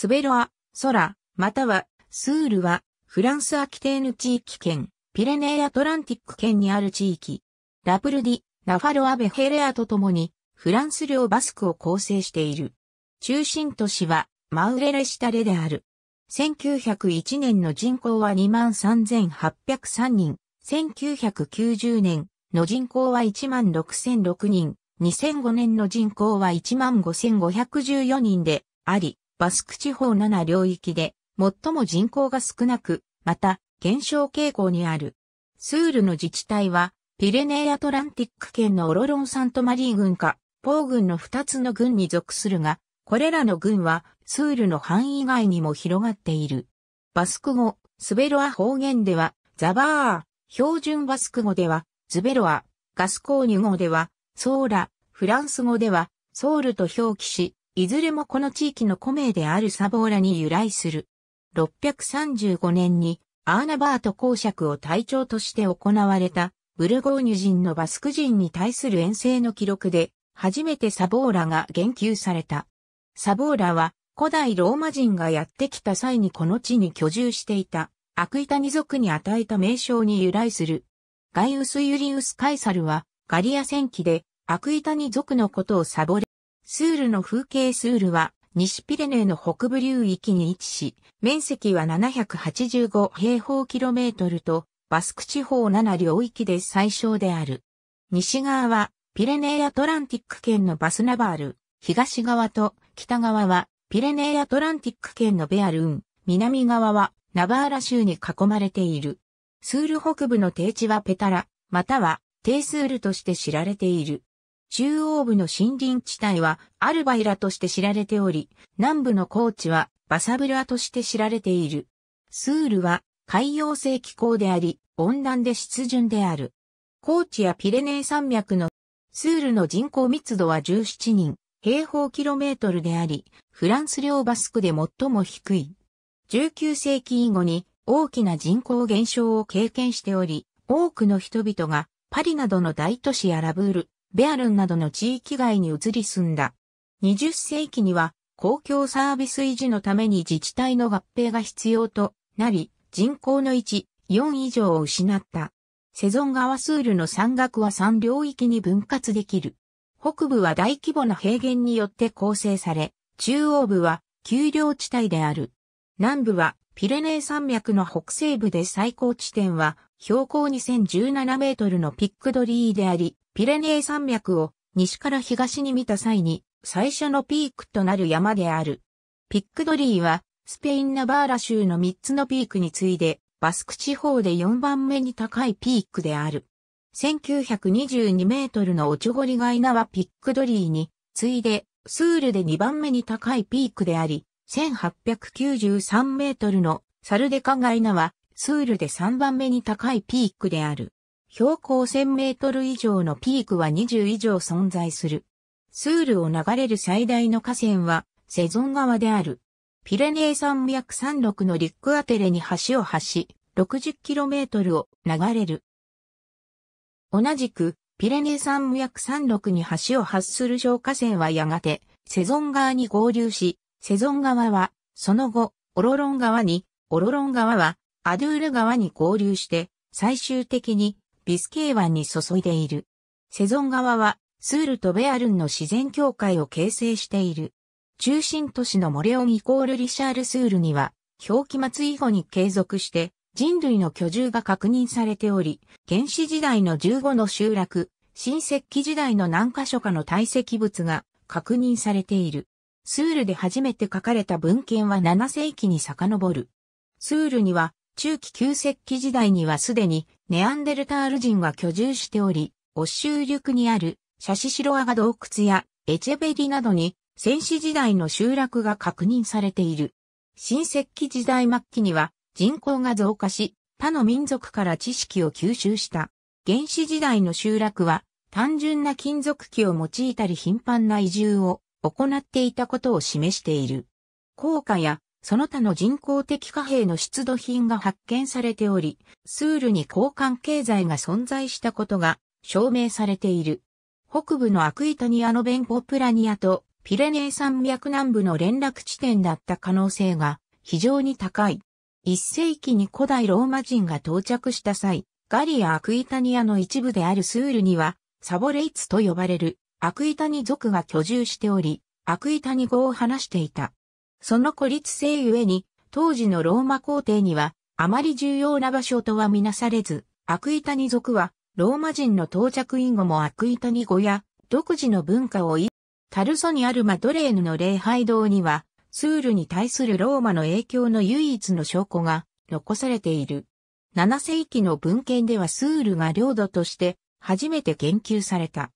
スベロア、ソラ、または、スールは、フランスアキテーヌ地域圏、ピレネーアトランティック圏にある地域、ラプルディ、ラファロアベヘレアと共に、フランス領バスクを構成している。中心都市は、マウレレシタレである。1901年の人口は23,803人、1990年の人口は16,006人、2005年の人口は15,514人であり、バスク地方7領域で、最も人口が少なく、また、減少傾向にある。スールの自治体は、ピレネーアトランティック県のオロロンサントマリー軍か、ポー軍の2つの軍に属するが、これらの軍は、スールの範囲外にも広がっている。バスク語、スベロア方言では、ザバー、標準バスク語では、ズベロア、ガスコーニュ語では、ソーラ、フランス語では、ソウルと表記し、いずれもこの地域の古名であるサボーラに由来する。635年にアーナバート公爵を隊長として行われたブルゴーニュ人のバスク人に対する遠征の記録で初めてサボーラが言及された。サボーラは古代ローマ人がやってきた際にこの地に居住していたアクイタニ族に与えた名称に由来する。ガイウス・ユリウス・カイサルはガリア戦記でアクイタニ族のことをサボレスールの風景スールは、西ピレネーの北部流域に位置し、面積は785平方キロメートルと、バスク地方7領域で最小である。西側は、ピレネーアトランティック圏のバスナバール、東側と北側は、ピレネーアトランティック圏のベアルーン、南側は、ナバーラ州に囲まれている。スール北部の低地はペタラ、または、低スールとして知られている。中央部の森林地帯はアルバイラとして知られており、南部の高地はバサブラとして知られている。スールは海洋性気候であり、温暖で湿潤である。高地やピレネー山脈のスールの人口密度は17人平方キロメートルであり、フランス領バスクで最も低い。19世紀以後に大きな人口減少を経験しており、多くの人々がパリなどの大都市やラブール、ベアルンなどの地域外に移り住んだ。20世紀には公共サービス維持のために自治体の合併が必要となり、人口の1、4以上を失った。セゾン川スールの山岳は3領域に分割できる。北部は大規模な平原によって構成され、中央部は丘陵地帯である。南部はピレネー山脈の北西部で最高地点は、標高2017メートルのピックドリーであり、ピレネー山脈を西から東に見た際に、最初のピークとなる山である。ピックドリーは、スペインナバーラ州の3つのピークに次いで、バスク地方で4番目に高いピークである。1922メートルのオチョゴリガイナはピックドリーに、次いで、スールで2番目に高いピークであり、1893メートルのサルデカガイナは、スールで3番目に高いピークである。標高1000メートル以上のピークは20以上存在する。スールを流れる最大の河川は、セゾン川である。ピレネー山脈山麓のリックアテレに橋を橋、6 0トルを流れる。同じく、ピレネー山脈山麓に橋を発する小河川はやがて、セゾン川に合流し、セゾン川は、その後、オロロン川に、オロロン川は、アドゥール川に合流して、最終的に、ビスケー湾に注いでいる。セゾン川は、スールとベアルンの自然境界を形成している。中心都市のモレオンイコールリシャールスールには、表記末以後に継続して、人類の居住が確認されており、原始時代の15の集落、新石器時代の何箇所かの堆積物が確認されている。スールで初めて書かれた文献は7世紀に遡る。スールには中期旧石器時代にはすでにネアンデルタール人が居住しており、オッシューリにあるシャシシロアガ洞窟やエチェベリなどに戦死時代の集落が確認されている。新石器時代末期には人口が増加し、他の民族から知識を吸収した。原始時代の集落は単純な金属器を用いたり頻繁な移住を行っていたことを示している。硬貨やその他の人工的貨幣の出土品が発見されており、スールに交換経済が存在したことが証明されている。北部のアクイタニアのベンポプラニアとピレネー山脈南部の連絡地点だった可能性が非常に高い。一世紀に古代ローマ人が到着した際、ガリア・アクイタニアの一部であるスールには、サボレイツと呼ばれるアクイタニ族が居住しており、アクイタニ語を話していた。その孤立性ゆえに、当時のローマ皇帝には、あまり重要な場所とはみなされず、アクイタニ族は、ローマ人の到着以後もアクイタニ語や、独自の文化を言い、タルソにあるマドレーヌの礼拝堂には、スールに対するローマの影響の唯一の証拠が残されている。7世紀の文献ではスールが領土として初めて言及された。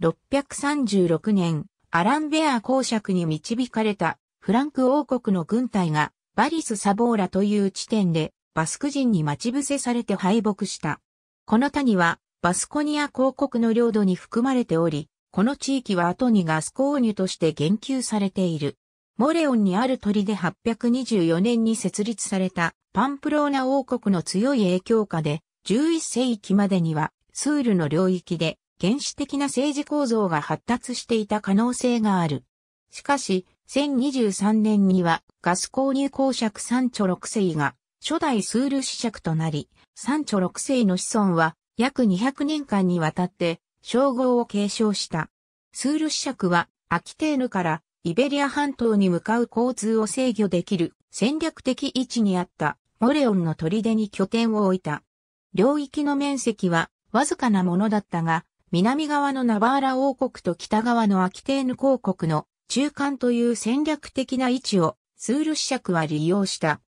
636年、アランベア公爵に導かれたフランク王国の軍隊がバリス・サボーラという地点でバスク人に待ち伏せされて敗北した。この谷はバスコニア公国の領土に含まれており、この地域は後にガスコーニュとして言及されている。モレオンにある鳥で824年に設立されたパンプローナ王国の強い影響下で11世紀までにはスールの領域で原始的な政治構造が発達していた可能性がある。しかし、1023年にはガス購入公爵三著六世が初代スール子爵となり、三著六世の子孫は約200年間にわたって称号を継承した。スール子爵はアキテーヌからイベリア半島に向かう交通を制御できる戦略的位置にあったモレオンの砦に拠点を置いた。領域の面積はわずかなものだったが、南側のナバーラ王国と北側のアキテーヌ公国の中間という戦略的な位置をスール子爵は利用した。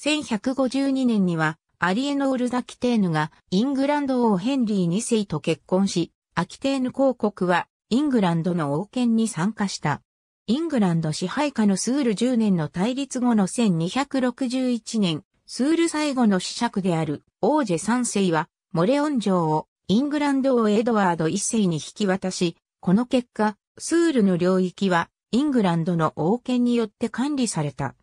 1152年にはアリエノール・ザ・キテーヌがイングランド王ヘンリー2世と結婚し、アキテーヌ公国はイングランドの王権に参加した。イングランド支配下のスール10年の対立後の1261年、スール最後の子爵である王ジェ3世はモレオン城をイングランドをエドワード一世に引き渡し、この結果、スールの領域はイングランドの王権によって管理された。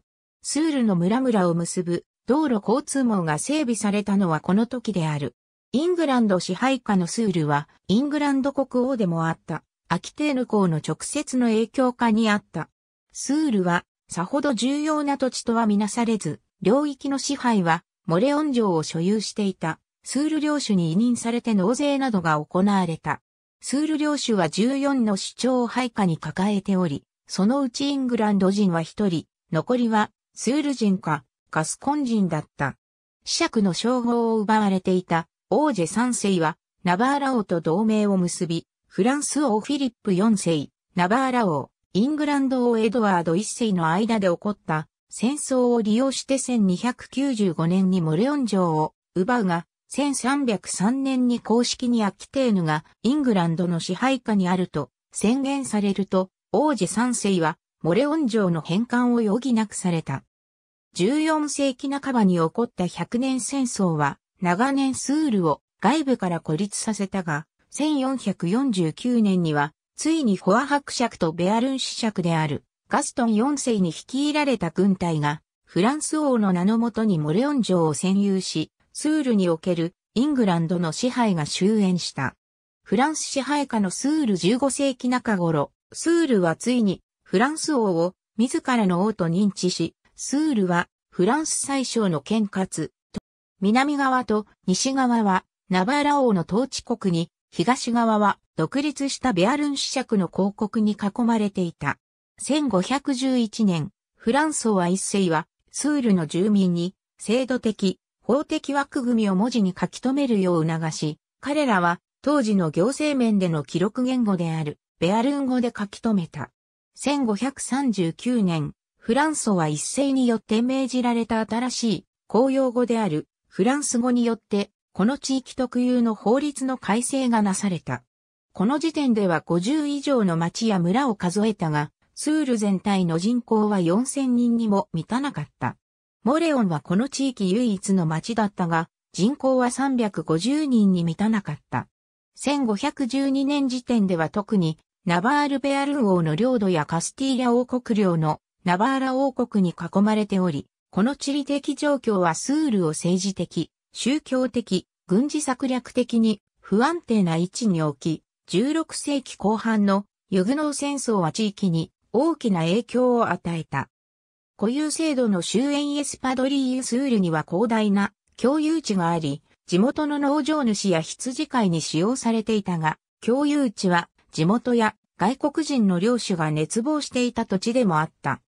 スールの村々を結ぶ道路交通網が整備されたのはこの時である。イングランド支配下のスールはイングランド国王でもあった。アキテーヌ公の直接の影響下にあった。スールはさほど重要な土地とはみなされず、領域の支配はモレオン城を所有していた。スール領主に委任されて納税などが行われた。スール領主は14の市長を配下に抱えており、そのうちイングランド人は1人、残りはスール人かガスコン人だった。子爵の称号を奪われていた王子3世はナバーラ王と同盟を結び、フランス王フィリップ4世、ナバーラ王、イングランド王エドワード1世の間で起こった戦争を利用して1295年にモレオン城を奪うが、1303年に公式にアキテーヌがイングランドの支配下にあると宣言されると、王子三世はモレオン城の返還を余儀なくされた。14世紀半ばに起こった100年戦争は、長年スールを外部から孤立させたが、1449年には、ついにフォア伯爵とベアルン子爵である、ガストン四世に率いられた軍隊が、フランス王の名のもとにモレオン城を占有し、スールにおけるイングランドの支配が終焉した。フランス支配下のスール15世紀中頃、スールはついにフランス王を自らの王と認知し、スールはフランス最小の県かつ、南側と西側はナバーラ王の統治国に、東側は独立したベアルン子爵の広告に囲まれていた。1511年、フランソワ一世はスールの住民に制度的、法的枠組みを文字に書き留めるよう促し、彼らは当時の行政面での記録言語であるベアルン語で書き留めた。1539年、フランソは一斉によって命じられた新しい公用語であるフランス語によってこの地域特有の法律の改正がなされた。この時点では50以上の町や村を数えたが、スール全体の人口は4000人にも満たなかった。モレオンはこの地域唯一の町だったが、人口は350人に満たなかった。1512年時点では特に、ナバールベアル王の領土やカスティーリャ王国領のナバーラ王国に囲まれており、この地理的状況はスールを政治的、宗教的、軍事策略的に不安定な位置に置き、16世紀後半のユグノー戦争は地域に大きな影響を与えた。固有制度の終焉エスパドリーユスールには広大な共有地があり、地元の農場主や羊飼いに使用されていたが、共有地は地元や外国人の領主が熱望していた土地でもあった。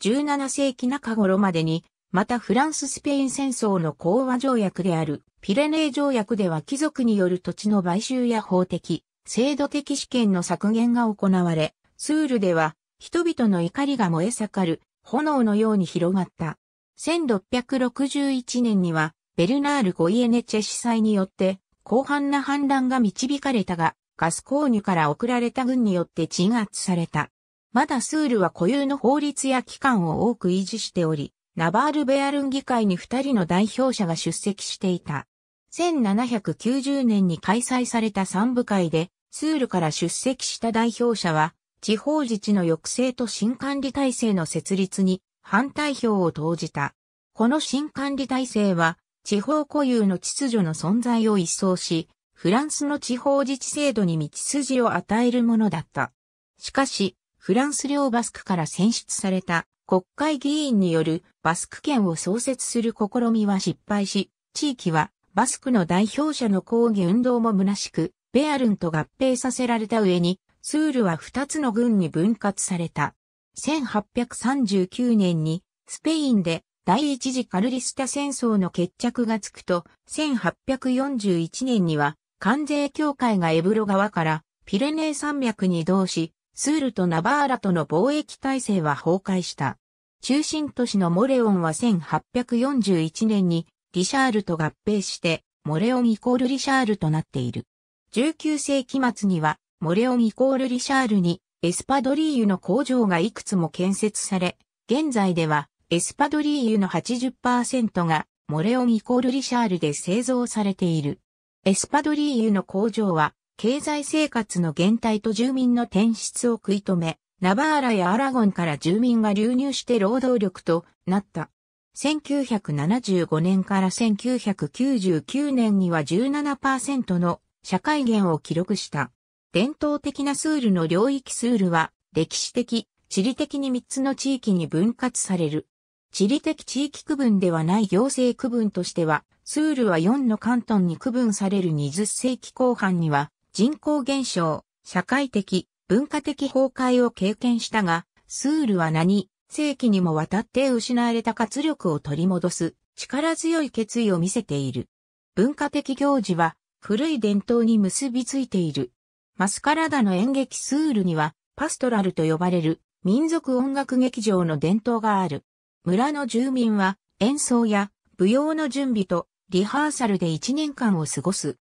17世紀中頃までに、またフランス・スペイン戦争の講和条約であるピレネー条約では貴族による土地の買収や法的、制度的試験の削減が行われ、スールでは人々の怒りが燃え盛る炎のように広がった。1661年には、ベルナール・ゴイエネチェ司祭によって、広範な反乱が導かれたが、ガス購入から送られた軍によって鎮圧された。まだスールは固有の法律や機関を多く維持しており、ナバールベアルン議会に二人の代表者が出席していた。1790年に開催された三部会で、スールから出席した代表者は、地方自治の抑制と新管理体制の設立に反対票を投じた。この新管理体制は、地方固有の秩序の存在を一掃し、フランスの地方自治制度に道筋を与えるものだった。しかし、フランス領バスクから選出された国会議員によるバスク県を創設する試みは失敗し、地域はバスクの代表者の抗議運動も虚しく、ベアルンと合併させられた上に、スールは2つの軍に分割された。1839年にスペインで第一次カルリスタ戦争の決着がつくと、1841年には関税協会がエブロ川からピレネー山脈に移動し、スールとナバーラとの貿易体制は崩壊した。中心都市のモレオンは1841年にリシャールと合併して、モレオンイコールリシャールとなっている。19世紀末にはモレオンイコールリシャールにエスパドリーユの工場がいくつも建設され、現在ではエスパドリーユの80%がモレオンイコールリシャールで製造されている。エスパドリーユの工場は経済生活の減退と住民の転出を食い止め、ナバーラやアラゴンから住民が流入して労働力となった。1975年から1999年には17%の社会減を記録した。伝統的なスールの領域スールは、歴史的、地理的に3つの地域に分割される。地理的地域区分ではない行政区分としては、スールは4の関東に区分される20世紀後半には、人口減少、社会的、文化的崩壊を経験したが、スールは何、世紀にもわたって失われた活力を取り戻す、力強い決意を見せている。文化的行事は、古い伝統に結びついている。マスカラダの演劇スールには、パストラルと呼ばれる民族音楽劇場の伝統がある。村の住民は演奏や舞踊の準備とリハーサルで1年間を過ごす。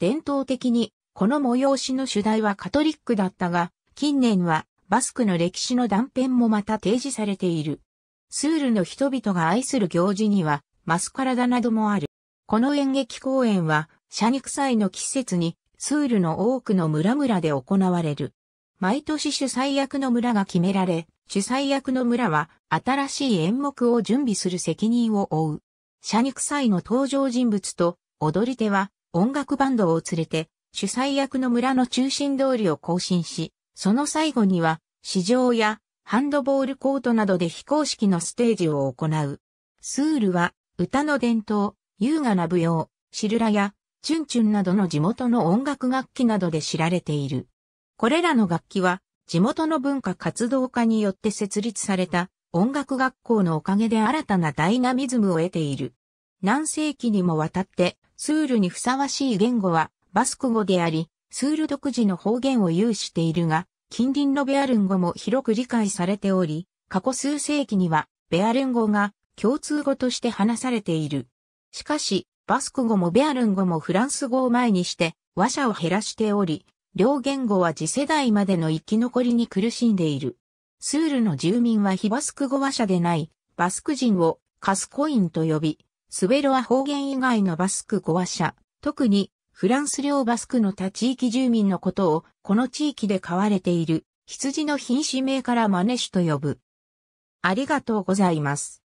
伝統的にこの催しの主題はカトリックだったが、近年はバスクの歴史の断片もまた提示されている。スールの人々が愛する行事にはマスカラダなどもある。この演劇公演は、シャニク祭の季節にスールの多くの村々で行われる。毎年主催役の村が決められ、主催役の村は新しい演目を準備する責任を負う。社肉祭の登場人物と踊り手は音楽バンドを連れて主催役の村の中心通りを行進し、その最後には市場やハンドボールコートなどで非公式のステージを行う。スールは歌の伝統、優雅な舞踊、シルラやチュンチュンなどの地元の音楽楽器などで知られている。これらの楽器は地元の文化活動家によって設立された音楽学校のおかげで新たなダイナミズムを得ている。何世紀にもわたってスールにふさわしい言語はバスク語であり、スール独自の方言を有しているが、近隣のベアルン語も広く理解されており、過去数世紀にはベアルン語が共通語として話されている。しかし、バスク語もベアルン語もフランス語を前にして話者を減らしており、両言語は次世代までの生き残りに苦しんでいる。スールの住民は非バスク語話者でない、バスク人をカスコインと呼び、スベロア方言以外のバスク語話者、特にフランス領バスクの他地域住民のことをこの地域で飼われている羊の品種名から真似ュと呼ぶ。ありがとうございます。